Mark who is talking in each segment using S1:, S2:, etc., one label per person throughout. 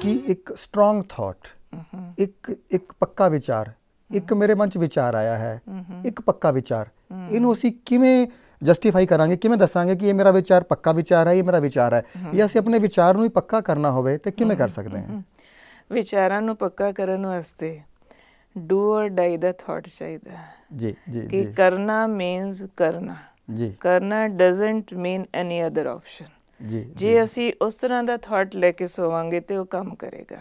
S1: ਕਿ ਇੱਕ strong thought ਇੱਕ ਇੱਕ ਪੱਕਾ ਵਿਚਾਰ ਇੱਕ ਮੇਰੇ ਮਨ 'ਚ ਵਿਚਾਰ ਆਇਆ ਹੈ ਇੱਕ ਪੱਕਾ ਵਿਚਾਰ ਇਹਨੂੰ ਅਸੀਂ ਕਿਵੇਂ ਜਸਟੀਫਾਈ ਕਰਾਂਗੇ ਕਿਵੇਂ ਦੱਸਾਂਗੇ ਕਿ ਇਹ ਮੇਰਾ ਵਿਚਾਰ ਪੱਕਾ ਵਿਚਾਰ ਹੈ ਇਹ ਮੇਰਾ ਵਿਚਾਰ ਹੈ ਜਾਂ ਅਸੀਂ ਆਪਣੇ ਵਿਚਾਰ ਨੂੰ ਹੀ ਪੱਕਾ ਕਰਨਾ ਹੋਵੇ ਤੇ ਕਿਵੇਂ ਕਰ ਸਕਦੇ ਹਾਂ ਵਿਚਾਰਾਂ ਨੂੰ ਪੱਕਾ ਕਰਨ ਵਾਸਤੇ ਡੂ অর ਡਾਈ ਦਾ ਥਾਟ ਚਾਹੀਦਾ ਜੀ ਜੀ ਕਿ ਕਰਨਾ ਮੀਨਸ ਕਰਨਾ ਜੀ ਕਰਨਾ doesn't mean any other option ਜੀ ਜੇ ਅਸੀਂ ਉਸ ਤਰ੍ਹਾਂ ਦਾ ਥਾਟ ਲੈ ਕੇ ਸੋਵਾਂਗੇ ਤੇ ਉਹ ਕੰਮ ਕਰੇਗਾ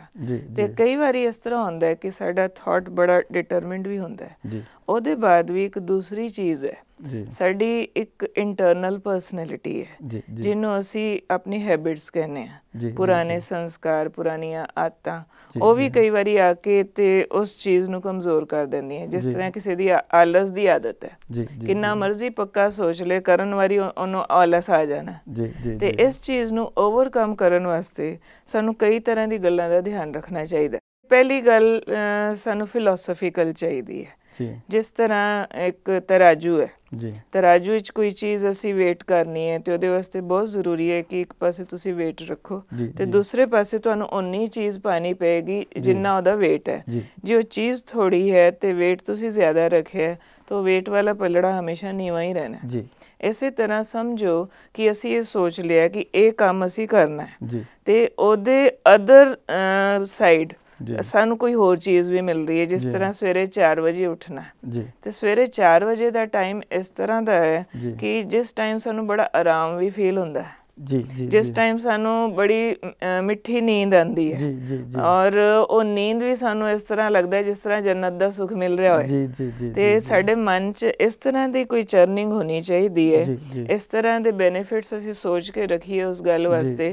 S1: ਤੇ ਕਈ ਵਾਰੀ ਇਸ ਤਰ੍ਹਾਂ ਹੁੰਦਾ ਹੈ ਕਿ ਸਾਡਾ ਥਾਟ ਬੜਾ ਡਿਟਰਮਿਨਡ ਵੀ ਹੁੰਦਾ ਹੈ ਉਹਦੇ ਬਾਅਦ ਵੀ ਇੱਕ ਦੂਸਰੀ ਚੀਜ਼ ਹੈ ਜੀ ਸਾਡੀ ਇੱਕ ਇੰਟਰਨਲ ਪਰਸਨੈਲਿਟੀ ਹੈ ਜਿਹਨੂੰ ਅਸੀਂ ਆਪਣੀ ਹੈਬਿਟਸ ਕਹਿੰਦੇ ਆ ਪੁਰਾਣੇ ਸੰਸਕਾਰ ਪੁਰਾਣੀਆਂ ਆਦਤਾਂ ਉਹ ਵੀ ਕਈ ਵਾਰੀ ਆ ਕੇ ਤੇ ਉਸ ਚੀਜ਼ ਨੂੰ ਕਮਜ਼ੋਰ ਕਰ ਦਿੰਦੀਆਂ ਜਿਸ ਤਰ੍ਹਾਂ ਕਿਸੇ ਦੀ ਆਲਸ ਦੀ ਆਦਤ ਹੈ ਕਿੰਨਾ ਮਰਜ਼ੀ ਪੱਕਾ ਸੋਚ ਲੈ ਕਰਨ ਵਾਰੀ ਉਹਨੂੰ ਆਲਸ ਆ ਜਾਣਾ ਤੇ ਇਸ ਚੀਜ਼ ਨੂੰ ਓਵਰਕਮ ਕਰਨ ਵਾਸਤੇ ਸਾਨੂੰ ਕਈ ਤਰ੍ਹਾਂ ਦੀ ਗੱਲਾਂ ਦਾ ਧਿਆਨ ਰੱਖਣਾ ਚਾਹੀਦਾ ਪਹਿਲੀ ਗੱਲ ਸਾਨੂੰ ਫਿਲਾਸਫੀਕਲ ਚਾਹੀਦੀ ਹੈ ਜੀ ਜਿਸ ਤਰ੍ਹਾਂ ਇੱਕ ਤਰਾਜੂ ਹੈ ਜੀ ਤਰਾਜੂ ਵਿੱਚ ਕੋਈ ਚੀਜ਼ ਅਸੀਂ weight ਕਰਨੀ ਹੈ ਤੇ ਉਹਦੇ ਵਾਸਤੇ ਬਹੁਤ ਜ਼ਰੂਰੀ ਹੈ ਕਿ ਇੱਕ ਪਾਸੇ ਤੁਸੀਂ weight ਰੱਖੋ ਤੇ ਦੂਸਰੇ ਪਾਸੇ ਤੁਹਾਨੂੰ ਉਨੀ ਚੀਜ਼ ਪਾਣੀ ਪਏਗੀ ਜਿੰਨਾ ਉਹਦਾ weight ਹੈ ਜੇ ਉਹ ਚੀਜ਼ ਥੋੜੀ ਹੈ ਤੇ weight ਤੁਸੀਂ ਜ਼ਿਆਦਾ ਰੱਖਿਆ ਤਾਂ weight ਵਾਲਾ ਪਲੜਾ ਹਮੇਸ਼ਾ ਨੀਵਾ ਹੀ ਰਹਿਣਾ ਜੀ ਇਸੇ ਤਰ੍ਹਾਂ ਸਮਝੋ ਕਿ ਅਸੀਂ ਇਹ ਸੋਚ ਲਿਆ ਕਿ ਇਹ ਕੰਮ ਅਸੀਂ ਕਰਨਾ ਹੈ ਤੇ ਉਹਦੇ ਅਦਰ ਸਾਈਡ ਸਾਨੂੰ ਕੋਈ ਹੋਰ ਚੀਜ਼ ਵੀ ਮਿਲ ਰਹੀ ਹੈ ਜਿਸ ਤਰ੍ਹਾਂ ਸਵੇਰੇ 4 ਵਜੇ ਉੱਠਣਾ ਜੀ ਤੇ ਸਵੇਰੇ 4 ਵਜੇ ਦਾ ਟਾਈਮ ਇਸ ਤਰ੍ਹਾਂ ਦਾ ਹੈ ਕਿ ਜਿਸ ਟਾਈਮ ਸਾਨੂੰ ਬੜਾ ਆਰਾਮ ਵੀ ਫੀਲ ਹੁੰਦਾ ਹੈ ਜੀ ਜੀ ਜਿਸ ਟਾਈਮ ਸਾਨੂੰ ਬੜੀ ਮਿੱਠੀ ਨੀਂਦ ਆਂਦੀ ਹੈ ਜੀ ਜੀ ਜੀ ਔਰ ਉਹ ਨੀਂਦ ਵੀ ਸਾਨੂੰ ਇਸ ਤਰ੍ਹਾਂ ਲੱਗਦਾ ਜਿਸ ਤਰ੍ਹਾਂ ਜੰਨਤ ਦਾ ਸੁਖ ਮਿਲ ਰਿਹਾ ਹੋਵੇ ਜੀ ਜੀ ਜੀ ਤੇ ਸਾਡੇ ਮਨ 'ਚ ਇਸ ਤਰ੍ਹਾਂ ਦੀ ਕੋਈ ਚਰਨਿੰਗ ਹੋਣੀ ਚਾਹੀਦੀ ਹੈ ਇਸ ਤਰ੍ਹਾਂ ਦੇ ਬੈਨੀਫਿਟਸ ਅਸੀਂ ਸੋਚ ਕੇ ਰੱਖੀਏ ਉਸ ਗੱਲ ਵਾਸਤੇ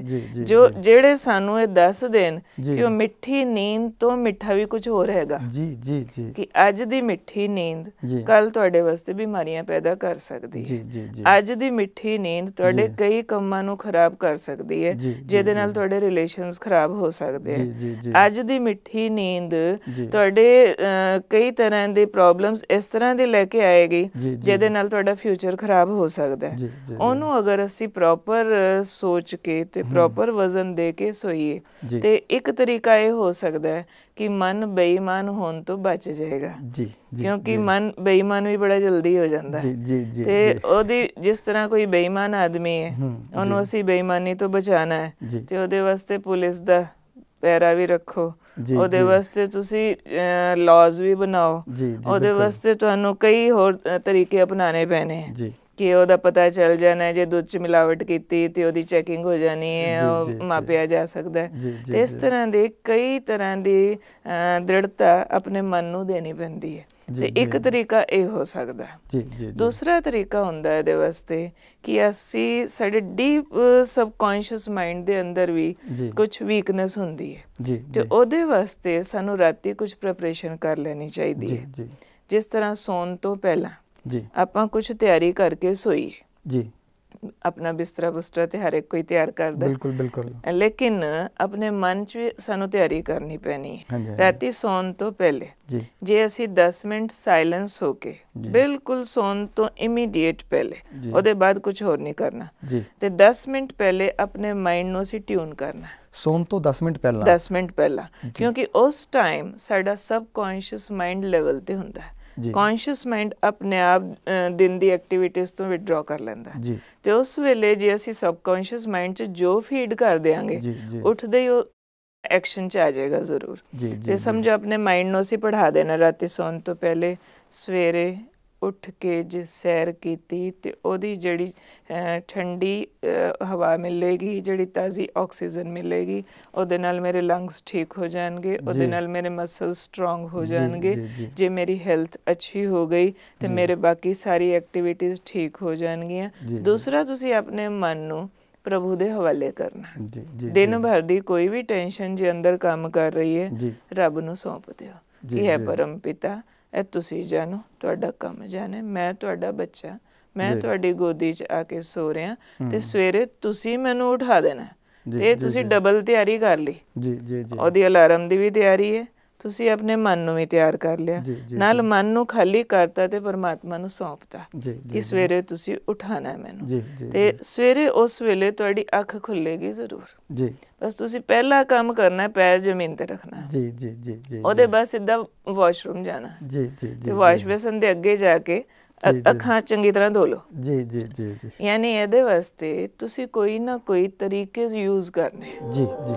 S1: ਜੋ ਜਿਹੜੇ ਸਾਨੂੰ ਇਹ ਦੱਸ ਦੇਣ ਕਿ ਉਹ ਮਿੱਠੀ ਨੀਂਦ ਤੋਂ ਮਿੱਠਾ ਵੀ ਕੁਝ ਹੋਰ ਹੈਗਾ ਜੀ ਜੀ ਜੀ ਕਿ ਅੱਜ ਦੀ ਮਿੱਠੀ ਨੀਂਦ ਕੱਲ ਤੁਹਾਡੇ ਵਾਸਤੇ ਬਿਮਾਰੀਆਂ ਪੈਦਾ ਕਰ ਸਕਦੀ ਹੈ ਜੀ ਜੀ ਜੀ ਅੱਜ ਦੀ ਮਿੱਠੀ ਨੀਂਦ ਤੁਹਾਡੇ ਕਈ ਕੰਮਾਂ ਨੂੰ ਨੂੰ ਖਰਾਬ ਕਰ ਸਕਦੀ ਹੈ ਜਿਹਦੇ ਨਾਲ ਤੁਹਾਡੇ ਰਿਲੇਸ਼ਨਸ ਖਰਾਬ ਹੋ ਸਕਦੇ ਹੈ ਅੱਜ ਦੀ ਮਿੱਠੀ ਨੀਂਦ ਤੁਹਾਡੇ ਕਈ ਤਰ੍ਹਾਂ ਦੇ ਪ੍ਰੋਬਲਮਸ ਇਸ ਤਰ੍ਹਾਂ ਦੇ ਲੈ ਕੇ ਆਏਗੀ ਜਿਹਦੇ ਨਾਲ ਤੁਹਾਡਾ ਫਿਊਚਰ ਖਰਾਬ ਹੋ ਸਕਦਾ ਹੈ ਉਹਨੂੰ ਅਗਰ ਅਸੀਂ ਪ੍ਰੋਪਰ ਸੋਚ ਕੇ ਤੇ ਪ੍ਰੋਪਰ ਵਜ਼ਨ ਦੇ ਕੇ ਸੋਈਏ ਤੇ ਇੱਕ ਤਰੀਕਾ ਇਹ ਹੋ ਸਕਦਾ ਹੈ ਕਿ ਮਨ ਬੇਈਮਾਨ ਹੋਣ ਤੋਂ ਬਚ ਜਾਏਗਾ ਜੀ ਕਿਉਂਕਿ ਮਨ ਬੇਈਮਾਨ ਵੀ ਬੜਾ ਜਲਦੀ ਹੋ ਜਾਂਦਾ ਹੈ ਜੀ ਜੀ ਜੀ ਤੇ ਉਹਦੀ ਜਿਸ ਤਰ੍ਹਾਂ ਕੋਈ ਬੇਈਮਾਨ ਆਦਮੀ ਹੈ ਉਹਨੂੰ ਉਸੇ ਬੇਈਮਾਨੀ ਤੋਂ ਬਚਾਣਾ ਹੈ ਤੇ ਉਹਦੇ ਵਾਸਤੇ ਪੁਲਿਸ ਦਾ ਪੈਰਾ ਵੀ ਰੱਖੋ ਉਹਦੇ ਵਾਸਤੇ ਤੁਸੀਂ ਲਾਜ਼ ਵੀ ਬਣਾਓ ਉਹਦੇ ਵਾਸਤੇ ਤੁਹਾਨੂੰ ਕਈ ਹੋਰ ਤਰੀਕੇ ਅਪਣਾਣੇ ਪੈਣੇ ਜੀ ਕਿ ਉਹਦਾ ਪਤਾ ਚੱਲ ਜਾਣਾ ਜੇ ਦੁੱਧ ਚ ਮਿਲਾਵਟ ਕੀਤੀ ਤੇ ਉਹਦੀ ਚੈਕਿੰਗ ਹੋ ਜਾਣੀ ਹੈ ਉਹ ਮਾਪਿਆ ਜਾ ਸਕਦਾ ਤੇ ਇਸ ਤਰ੍ਹਾਂ ਦੇ ਕਈ ਤਰ੍ਹਾਂ ਦੀ ਦ੍ਰਿੜਤਾ ਆਪਣੇ ਮਨ ਨੂੰ ਦੇਣੀ ਪੈਂਦੀ ਹੈ ਤੇ ਇੱਕ ਤਰੀਕਾ ਇਹ ਹੋ ਸਕਦਾ ਜੀ ਜੀ ਦੂਸਰਾ ਤਰੀਕਾ ਹੁੰਦਾ ਹੈ ਦੇ ਵਾਸਤੇ ਕਿ ਅਸੀਂ ਸਾਡੇ ਡੀਪ ਸਬਕੌਂਸ਼ੀਅਸ ਮਾਈਂਡ ਦੇ ਅੰਦਰ ਵੀ ਕੁਝ ਵੀਕਨੈਸ ਹੁੰਦੀ ਹੈ ਜੀ ਤੇ ਉਹਦੇ ਵਾਸਤੇ ਸਾਨੂੰ ਰਾਤੀ ਕੁਝ ਪ੍ਰੈਪਰੇਸ਼ਨ ਕਰ ਲੈਣੀ ਚਾਹੀਦੀ ਹੈ ਜੀ ਜੀ ਜਿਸ ਤਰ੍ਹਾਂ ਸੌਣ ਤੋਂ ਪਹਿਲਾਂ ਜੀ ਆਪਾਂ ਕੁਝ ਤਿਆਰੀ ਕਰਕੇ ਸੋਈ ਜੀ ਆਪਣਾ ਬਿਸਤਰਾ ਬੁਸਤਰਾ ਤੇ ਹਰ ਇੱਕ ਕੋਈ ਤਿਆਰ ਕਰਦਾ ਬਿਲਕੁਲ ਬਿਲਕੁਲ ਲੇਕਿਨ ਆਪਣੇ ਮਨ 'ਚ ਸਾਨੂੰ ਤਿਆਰੀ ਕਰਨੀ ਪੈਣੀ ਹੈ ਰਾਤੀ ਸੌਣ ਤੋਂ ਪਹਿਲੇ ਜੀ ਜੇ ਅਸੀਂ 10 ਮਿੰਟ ਸਾਇਲੈਂਸ ਹੋ ਕੇ ਬਿਲਕੁਲ ਸੌਣ ਤੋਂ ਇਮੀਡੀਏਟ ਪਹਿਲੇ ਉਹਦੇ ਬਾਅਦ ਕੁਝ ਹੋਰ ਨਹੀਂ ਕਰਨਾ ਤੇ 10 ਮਿੰਟ ਪਹਿਲੇ ਆਪਣੇ ਮਾਈਂਡ ਨੂੰ ਅਸੀਂ ਟਿਊਨ ਕਰਨਾ ਸੌਣ ਤੋਂ 10 ਮਿੰਟ ਪਹਿਲਾਂ 10 ਮਿੰਟ ਪਹਿਲਾਂ ਕਿਉਂਕਿ ਉਸ ਟਾਈਮ ਸਾਡਾ ਸਬਕੌਂਸ਼ੀਅਸ ਮਾਈਂਡ ਲੈਵਲ ਤੇ ਹੁੰਦਾ ਹੈ ਕੌਨਸ਼ੀਅਸ ਮਾਈਂਡ ਆਪਣੇ ਆਪ ਦਿਨ ਦੀ ਐਕਟੀਵਿਟੀਆਂ ਤੋਂ ਵਿਡਰਾ ਕਰ ਲੈਂਦਾ ਤੇ ਉਸ ਵੇਲੇ ਜੇ ਅਸੀਂ ਸਬਕੌਨਸ਼ੀਅਸ ਮਾਈਂਡ 'ਚ ਜੋ ਫੀਡ ਕਰ ਦੇਾਂਗੇ ਉੱਠਦੇ ਹੀ ਉਹ ਐਕਸ਼ਨ 'ਚ ਆ ਜਾਏਗਾ ਜ਼ਰੂਰ ਜੇ ਸਮਝੋ ਆਪਣੇ ਮਾਈਂਡ ਨੂੰ ਅਸੀਂ ਪੜ੍ਹਾ ਦੇਣਾ ਰਾਤੀ ਸੌਣ ਤੋਂ ਪਹਿਲੇ ਸਵੇਰੇ ਉੱਠ ਕੇ ਜੇ ਸੈਰ ਕੀਤੀ ਤੇ ਉਹਦੀ ਜਿਹੜੀ ਠੰਡੀ ਹਵਾ ਮਿਲੇਗੀ ਜਿਹੜੀ ਤਾਜ਼ੀ ਆਕਸੀਜਨ ਮਿਲੇਗੀ ਉਹਦੇ ਨਾਲ ਮੇਰੇ ਲੰਗਸ ਠੀਕ ਹੋ ਜਾਣਗੇ ਉਹਦੇ ਨਾਲ ਮੇਰੇ ਮਸਲ ਸਟਰੋਂਗ ਹੋ ਜਾਣਗੇ ਜੇ ਮੇਰੀ ਹੈਲਥ ਅੱਛੀ ਹੋ ਗਈ ਤੇ ਮੇਰੇ ਬਾਕੀ ਸਾਰੀ ਐਕਟੀਵਿਟੀਜ਼ ਠੀਕ ਹੋ ਜਾਣਗੀਆਂ ਦੂਸਰਾ ਤੁਸੀਂ ਆਪਣੇ ਮਨ ਨੂੰ ਪ੍ਰਭੂ ਦੇ ਹਵਾਲੇ ਕਰਨਾ ਦਿਨ ਭਰ ਦੀ ਕੋਈ ਵੀ ਟੈਨਸ਼ਨ ਜੇ ਅੰਦਰ ਕੰਮ ਕਰ ਰਹੀ ਹੈ ਰੱਬ ਨੂੰ ਸੌਂਪ ਦਿਓ ਇਹ ਹੈ ਪਰਮ ਪਿਤਾ ਇਹ ਤੁਸੀਂ ਜਾਨੋ ਤੁਹਾਡਾ ਕੰਮ ਜਾਣੇ ਮੈਂ ਤੁਹਾਡਾ ਬੱਚਾ ਮੈਂ ਤੁਹਾਡੀ ਗੋਦੀ 'ਚ ਆ ਕੇ ਸੋ ਰਿਹਾ ਤੇ ਸਵੇਰੇ ਤੁਸੀਂ ਮੈਨੂੰ ਉਠਾ ਦੇਣਾ ਤੇ ਤੁਸੀਂ ਡਬਲ ਤਿਆਰੀ ਕਰ ਲਈ
S2: ਜੀ ਜੀ ਜੀ ਉਹਦੀ
S1: ਅਲਾਰਮ ਦੀ ਵੀ ਤਿਆਰੀ ਹੈ ਤੁਸੀਂ ਆਪਣੇ ਮਨ ਨੂੰ ਵੀ ਤਿਆਰ ਕਰ ਲਿਆ ਨਾਲ ਮਨ ਨੂੰ ਖਾਲੀ ਕਰਤਾ ਤੇ ਪਰਮਾਤਮਾ ਨੂੰ ਸੌਂਪਤਾ ਕਿ ਸਵੇਰੇ ਤੁਸੀਂ ਉਠਾਣਾ ਹੈ ਮੈਨੂੰ ਤੇ ਸਵੇਰੇ ਉਸ ਵੇਲੇ ਤੁਹਾਡੀ ਅੱਖ ਖੁੱਲੇਗੀ ਜ਼ਰੂਰ ਜੀ ਬਸ ਤੁਸੀਂ ਪਹਿਲਾ ਕੰਮ ਕਰਨਾ ਪੈਰ ਜ਼ਮੀਨ ਤੇ ਰੱਖਣਾ ਜੀ ਜੀ ਜੀ ਜੀ ਉਹਦੇ ਬਾਅਦ ਸਿੱਧਾ ਵਾਸ਼ਰੂਮ ਜਾਣਾ ਜੀ ਜੀ ਜੀ ਤੇ ਵਾਸ਼ ਬੇਸਨ ਦੇ ਅੱਗੇ ਜਾ ਕੇ ਅੱਖਾਂ ਚੰਗੀ ਤਰ੍ਹਾਂ ਧੋ ਲਓ ਜੀ ਜੀ ਜੀ ਜੀ ਯਾਨੀ ਇਹਦੇ ਵਾਸਤੇ ਤੁਸੀਂ ਕੋਈ ਨਾ ਕੋਈ ਤਰੀਕੇ ਯੂਜ਼ ਕਰਨੇ ਜੀ ਜੀ